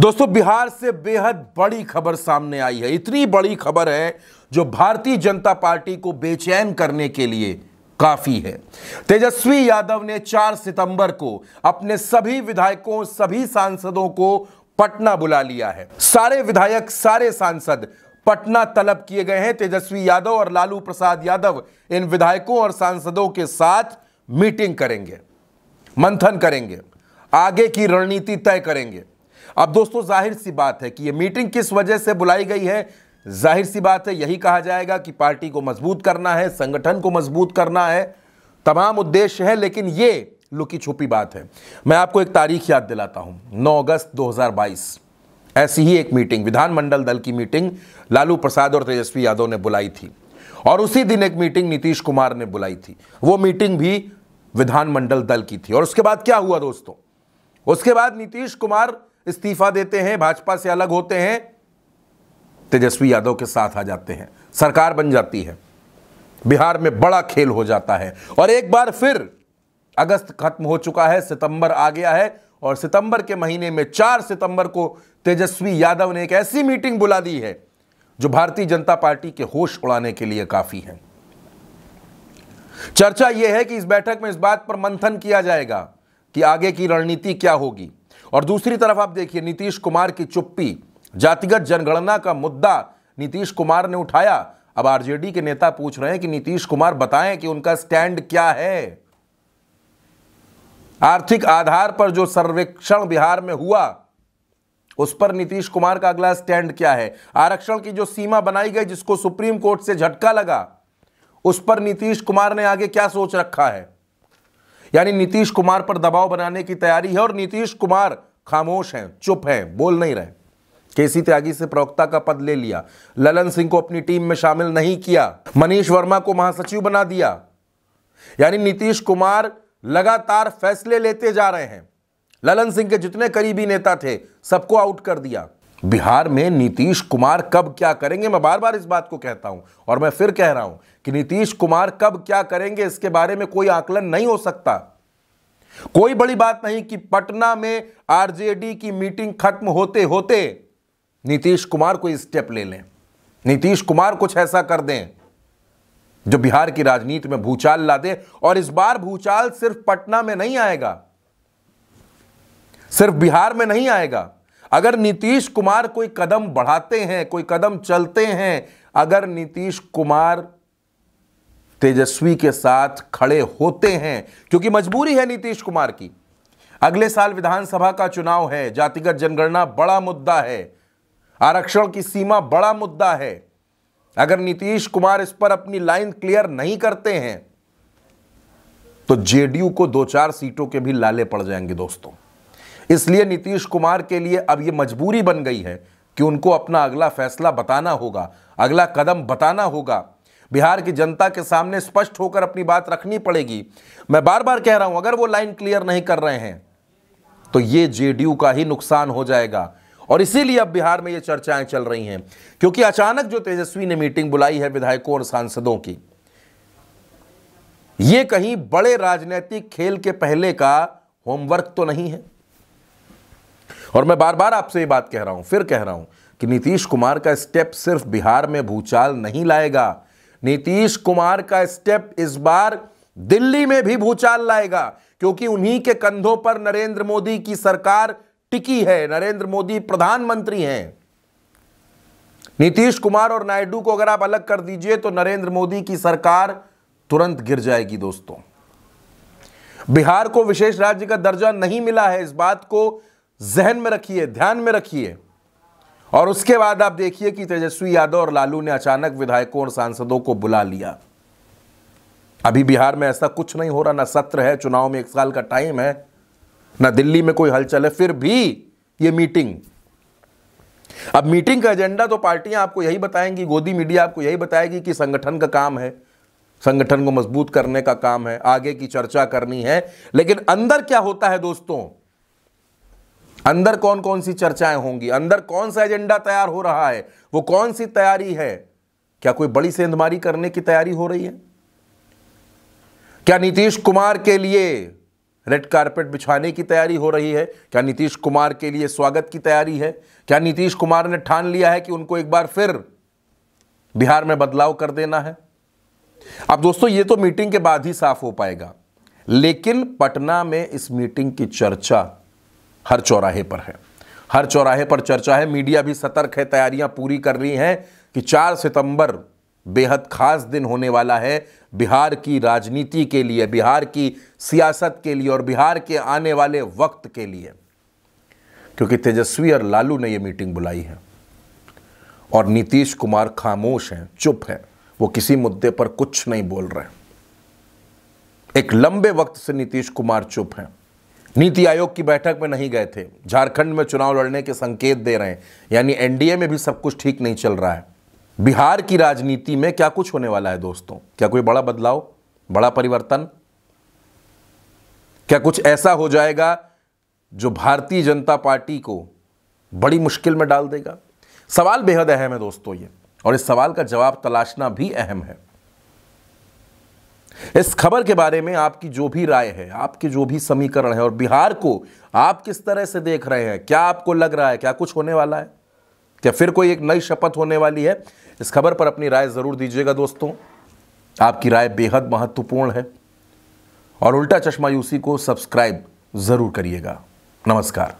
दोस्तों बिहार से बेहद बड़ी खबर सामने आई है इतनी बड़ी खबर है जो भारतीय जनता पार्टी को बेचैन करने के लिए काफी है तेजस्वी यादव ने 4 सितंबर को अपने सभी विधायकों सभी सांसदों को पटना बुला लिया है सारे विधायक सारे सांसद पटना तलब किए गए हैं तेजस्वी यादव और लालू प्रसाद यादव इन विधायकों और सांसदों के साथ मीटिंग करेंगे मंथन करेंगे आगे की रणनीति तय करेंगे अब दोस्तों जाहिर सी बात है कि ये मीटिंग किस वजह से बुलाई गई है जाहिर सी बात है यही कहा जाएगा कि पार्टी को मजबूत करना है संगठन को मजबूत करना है तमाम उद्देश्य है लेकिन ये लुकी छुपी बात है मैं आपको एक तारीख याद दिलाता हूं 9 अगस्त 2022 ऐसी ही एक मीटिंग विधानमंडल दल की मीटिंग लालू प्रसाद और तेजस्वी यादव ने बुलाई थी और उसी दिन एक मीटिंग नीतीश कुमार ने बुलाई थी वो मीटिंग भी विधानमंडल दल की थी और उसके बाद क्या हुआ दोस्तों उसके बाद नीतीश कुमार इस्तीफा देते हैं भाजपा से अलग होते हैं तेजस्वी यादव के साथ आ जाते हैं सरकार बन जाती है बिहार में बड़ा खेल हो जाता है और एक बार फिर अगस्त खत्म हो चुका है सितंबर आ गया है और सितंबर के महीने में चार सितंबर को तेजस्वी यादव ने एक ऐसी मीटिंग बुला दी है जो भारतीय जनता पार्टी के होश उड़ाने के लिए काफी है चर्चा यह है कि इस बैठक में इस बात पर मंथन किया जाएगा कि आगे की रणनीति क्या होगी और दूसरी तरफ आप देखिए नीतीश कुमार की चुप्पी जातिगत जनगणना का मुद्दा नीतीश कुमार ने उठाया अब आरजेडी के नेता पूछ रहे हैं कि नीतीश कुमार बताएं कि उनका स्टैंड क्या है आर्थिक आधार पर जो सर्वेक्षण बिहार में हुआ उस पर नीतीश कुमार का अगला स्टैंड क्या है आरक्षण की जो सीमा बनाई गई जिसको सुप्रीम कोर्ट से झटका लगा उस पर नीतीश कुमार ने आगे क्या सोच रखा है यानी नीतीश कुमार पर दबाव बनाने की तैयारी है और नीतीश कुमार खामोश हैं चुप हैं बोल नहीं रहे केसी त्यागी से प्रवक्ता का पद ले लिया ललन सिंह को अपनी टीम में शामिल नहीं किया मनीष वर्मा को महासचिव बना दिया यानी नीतीश कुमार लगातार फैसले लेते जा रहे हैं ललन सिंह के जितने करीबी नेता थे सबको आउट कर दिया बिहार में नीतीश कुमार कब क्या करेंगे मैं बार बार इस बात को कहता हूं और मैं फिर कह रहा हूं कि नीतीश कुमार कब क्या करेंगे इसके बारे में कोई आकलन नहीं हो सकता कोई बड़ी बात नहीं कि पटना में आरजेडी की मीटिंग खत्म होते होते नीतीश कुमार कोई स्टेप ले लें नीतीश कुमार कुछ ऐसा कर दें जो बिहार की राजनीति में भूचाल ला दे और इस बार भूचाल सिर्फ पटना में नहीं आएगा सिर्फ बिहार में नहीं आएगा अगर नीतीश कुमार कोई कदम बढ़ाते हैं कोई कदम चलते हैं अगर नीतीश कुमार तेजस्वी के साथ खड़े होते हैं क्योंकि मजबूरी है नीतीश कुमार की अगले साल विधानसभा का चुनाव है जातिगत जनगणना बड़ा मुद्दा है आरक्षण की सीमा बड़ा मुद्दा है अगर नीतीश कुमार इस पर अपनी लाइन क्लियर नहीं करते हैं तो जेडीयू को दो चार सीटों के भी लाले पड़ जाएंगे दोस्तों इसलिए नीतीश कुमार के लिए अब ये मजबूरी बन गई है कि उनको अपना अगला फैसला बताना होगा अगला कदम बताना होगा बिहार की जनता के सामने स्पष्ट होकर अपनी बात रखनी पड़ेगी मैं बार बार कह रहा हूं अगर वो लाइन क्लियर नहीं कर रहे हैं तो ये जेडीयू का ही नुकसान हो जाएगा और इसीलिए अब बिहार में ये चर्चाएं चल रही हैं क्योंकि अचानक जो तेजस्वी ने मीटिंग बुलाई है विधायकों और सांसदों की ये कहीं बड़े राजनीतिक खेल के पहले का होमवर्क तो नहीं है और मैं बार बार आपसे ये बात कह रहा हूँ फिर कह रहा हूँ कि नीतीश कुमार का स्टेप सिर्फ बिहार में भूचाल नहीं लाएगा नीतीश कुमार का स्टेप इस बार दिल्ली में भी भूचाल लाएगा क्योंकि उन्हीं के कंधों पर नरेंद्र मोदी की सरकार टिकी है नरेंद्र मोदी प्रधानमंत्री हैं नीतीश कुमार और नायडू को अगर आप अलग कर दीजिए तो नरेंद्र मोदी की सरकार तुरंत गिर जाएगी दोस्तों बिहार को विशेष राज्य का दर्जा नहीं मिला है इस बात को जहन में रखिए ध्यान में रखिए और उसके बाद आप देखिए कि तेजस्वी यादव और लालू ने अचानक विधायकों और सांसदों को बुला लिया अभी बिहार में ऐसा कुछ नहीं हो रहा ना सत्र है चुनाव में एक साल का टाइम है ना दिल्ली में कोई हलचल है फिर भी ये मीटिंग अब मीटिंग का एजेंडा तो पार्टियां आपको यही बताएंगी गोदी मीडिया आपको यही बताएगी कि संगठन का काम है संगठन को मजबूत करने का काम है आगे की चर्चा करनी है लेकिन अंदर क्या होता है दोस्तों अंदर कौन कौन सी चर्चाएं होंगी अंदर कौन सा एजेंडा तैयार हो रहा है वो कौन सी तैयारी है क्या कोई बड़ी सेंधमारी करने की तैयारी हो रही है क्या नीतीश कुमार के लिए रेड कारपेट बिछाने की तैयारी हो रही है क्या नीतीश कुमार के लिए स्वागत की तैयारी है क्या नीतीश कुमार ने ठान लिया है कि उनको एक बार फिर बिहार में बदलाव कर देना है अब दोस्तों ये तो मीटिंग के बाद ही साफ हो पाएगा लेकिन पटना में इस मीटिंग की चर्चा हर चौराहे पर है हर चौराहे पर चर्चा है मीडिया भी सतर्क है तैयारियां पूरी कर रही हैं कि 4 सितंबर बेहद खास दिन होने वाला है बिहार की राजनीति के लिए बिहार की सियासत के लिए और बिहार के आने वाले वक्त के लिए क्योंकि तेजस्वी और लालू ने यह मीटिंग बुलाई है और नीतीश कुमार खामोश हैं चुप हैं वो किसी मुद्दे पर कुछ नहीं बोल रहे एक लंबे वक्त से नीतीश कुमार चुप हैं नीति आयोग की बैठक में नहीं गए थे झारखंड में चुनाव लड़ने के संकेत दे रहे हैं यानी एनडीए में भी सब कुछ ठीक नहीं चल रहा है बिहार की राजनीति में क्या कुछ होने वाला है दोस्तों क्या कोई बड़ा बदलाव बड़ा परिवर्तन क्या कुछ ऐसा हो जाएगा जो भारतीय जनता पार्टी को बड़ी मुश्किल में डाल देगा सवाल बेहद अहम है दोस्तों ये और इस सवाल का जवाब तलाशना भी अहम है इस खबर के बारे में आपकी जो भी राय है आपके जो भी समीकरण है और बिहार को आप किस तरह से देख रहे हैं क्या आपको लग रहा है क्या कुछ होने वाला है क्या फिर कोई एक नई शपथ होने वाली है इस खबर पर अपनी राय ज़रूर दीजिएगा दोस्तों आपकी राय बेहद महत्वपूर्ण है और उल्टा चश्मा यूसी को सब्सक्राइब ज़रूर करिएगा नमस्कार